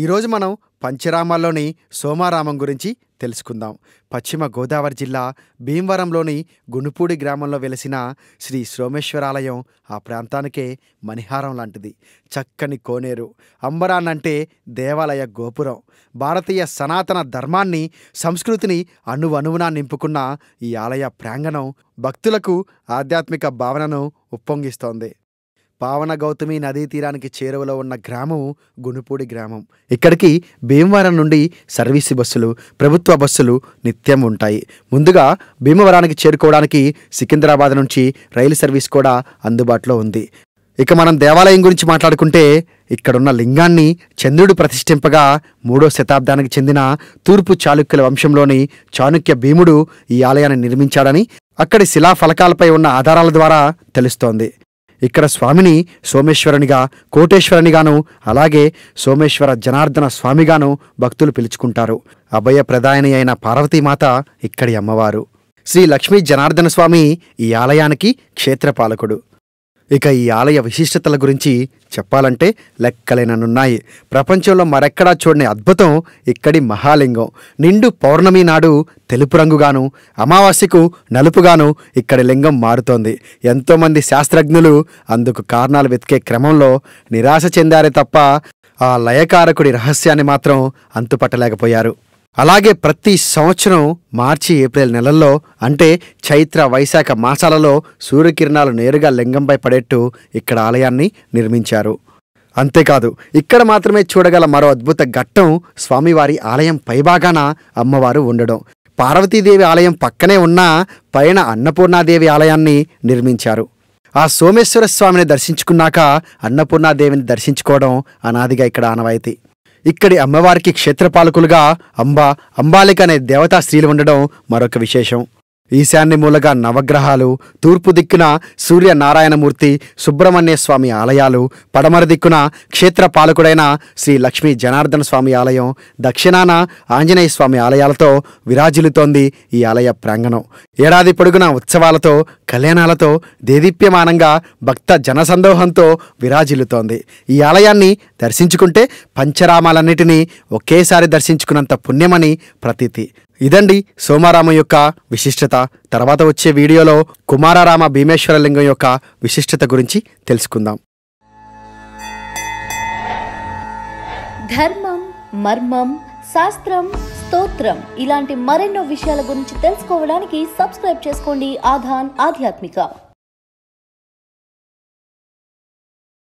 ఈరోజు మనం పంచరామాల్లోని సోమారామం గురించి తెలుసుకుందాం పశ్చిమ గోదావరి జిల్లా భీమవరంలోని గునుపూడి గ్రామంలో వెలిసిన శ్రీ సోమేశ్వరాలయం ఆ ప్రాంతానికే మణిహారం లాంటిది చక్కని కోనేరు అంబరాన్నంటే దేవాలయ గోపురం భారతీయ సనాతన ధర్మాన్ని సంస్కృతిని అణువణువునా నింపుకున్న ఈ ఆలయ ప్రాంగణం భక్తులకు ఆధ్యాత్మిక భావనను ఉప్పొంగిస్తోంది పావన గౌతమి నదీ తీరానికి చేరువలో ఉన్న గ్రామం గునుపూడి గ్రామం ఇక్కడికి భీమవరం నుండి సర్వీసు బస్సులు ప్రభుత్వ బస్సులు నిత్యం ఉంటాయి ముందుగా భీమవరానికి చేరుకోవడానికి సికింద్రాబాద్ నుంచి రైలు సర్వీస్ కూడా అందుబాటులో ఉంది ఇక మనం దేవాలయం గురించి మాట్లాడుకుంటే ఇక్కడున్న లింగాన్ని చంద్రుడు ప్రతిష్ఠింపగా మూడో శతాబ్దానికి చెందిన తూర్పు చాళుక్యుల వంశంలోని చాణుక్య భీముడు ఈ ఆలయాన్ని నిర్మించాడని అక్కడి శిలా ఫలకాలపై ఉన్న ఆధారాల ద్వారా తెలుస్తోంది ఇక్కడ స్వామిని సోమేశ్వరునిగా కోటేశ్వరునిగాను అలాగే సోమేశ్వర జనార్దన స్వామిగాను భక్తులు పిలుచుకుంటారు అభయ ప్రదాయని అయిన పార్వతీమాత ఇక్కడి అమ్మవారు శ్రీ లక్ష్మీ జనార్దన స్వామి ఈ ఆలయానికి క్షేత్రపాలకుడు ఇక ఈ ఆలయ విశిష్టతల గురించి చెప్పాలంటే లెక్కలేననున్నాయి ప్రపంచంలో మరెక్కడా చూడని అద్భుతం ఇక్కడి మహాలింగం నిండు పౌర్ణమి నాడు తెలుపు రంగుగాను అమావాస్యకు నలుపుగాను ఇక్కడి లింగం మారుతోంది ఎంతోమంది శాస్త్రజ్ఞులు అందుకు కారణాలు వెతికే క్రమంలో నిరాశ చెందారే తప్ప ఆ లయకారకుడి రహస్యాన్ని మాత్రం అంతుపట్టలేకపోయారు అలాగే ప్రతి సంవత్సరం మార్చి ఏప్రిల్ నెలల్లో అంటే చైత్ర వైశాఖ మాసాలలో సూర్యకిరణాలు నేరుగా లింగంపై పడేట్టు ఇక్కడ ఆలయాన్ని నిర్మించారు అంతేకాదు ఇక్కడ మాత్రమే చూడగల మరో అద్భుత ఘట్టం స్వామివారి ఆలయం పైభాగాన అమ్మవారు ఉండడం పార్వతీదేవి ఆలయం పక్కనే ఉన్న పైన అన్నపూర్ణాదేవి ఆలయాన్ని నిర్మించారు ఆ సోమేశ్వర స్వామిని దర్శించుకున్నాక అన్నపూర్ణాదేవిని దర్శించుకోవడం అనాదిగా ఇక్కడ ఆనవాయితీ ఇక్కడి అమ్మవారికి క్షేత్రపాలకులుగా అంబ అంబాలిక అనే దేవతా స్త్రీలు ఉండడం మరొక విశేషం ఈశాన్య మూలగా నవగ్రహాలు తూర్పు దిక్కున సూర్య నారాయణమూర్తి సుబ్రహ్మణ్య స్వామి ఆలయాలు పడమర దిక్కున క్షేత్ర పాలకుడైన శ్రీ లక్ష్మీ జనార్దన స్వామి ఆలయం దక్షిణాన ఆంజనేయ స్వామి ఆలయాలతో విరాజిల్లుతోంది ఈ ఆలయ ప్రాంగణం ఏడాది పొడుగున ఉత్సవాలతో కళ్యాణాలతో దేదీప్యమానంగా భక్త జనసందోహంతో విరాజిల్లుతోంది ఈ ఆలయాన్ని దర్శించుకుంటే పంచరామాలన్నిటినీ ఒకేసారి దర్శించుకున్నంత పుణ్యమని ప్రతీతి ఇదండి సోమారామ యొక్క విశిష్టత తర్వాత వచ్చే వీడియోలో కుమారరామ భీమేశ్వరలింగం యొక్క విశిష్టత గురించి తెలుసుకుందాం ధర్మం మర్మం శాస్త్రం స్తోత్రం ఇలాంటి మరెన్నో విషయాల గురించి తెలుసుకోవడానికి సబ్స్క్రైబ్ చేసుకోండి ఆధాన్ ఆధ్యాత్మిక